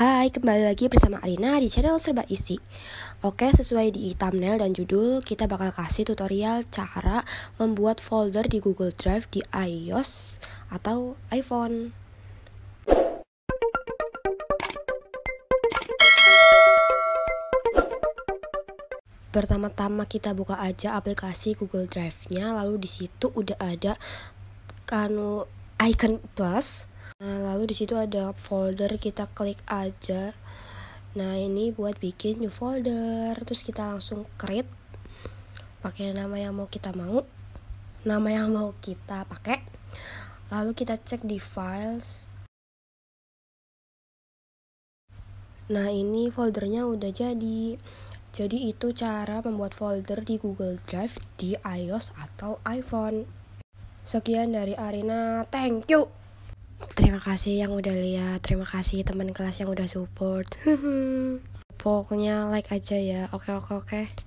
Hai, kembali lagi bersama Arina di channel Serba Isi. Oke, sesuai di thumbnail dan judul, kita bakal kasih tutorial cara membuat folder di Google Drive di iOS atau iPhone. Pertama-tama kita buka aja aplikasi Google Drive-nya, lalu disitu udah ada kanu icon plus Nah, lalu di situ ada folder kita klik aja. Nah, ini buat bikin new folder. Terus kita langsung create pakai nama yang mau kita mau. Nama yang mau kita pakai. Lalu kita cek di files. Nah, ini foldernya udah jadi. Jadi itu cara membuat folder di Google Drive di iOS atau iPhone. Sekian dari Arina. Thank you terima kasih yang udah lihat terima kasih teman kelas yang udah support pokoknya like aja ya oke oke oke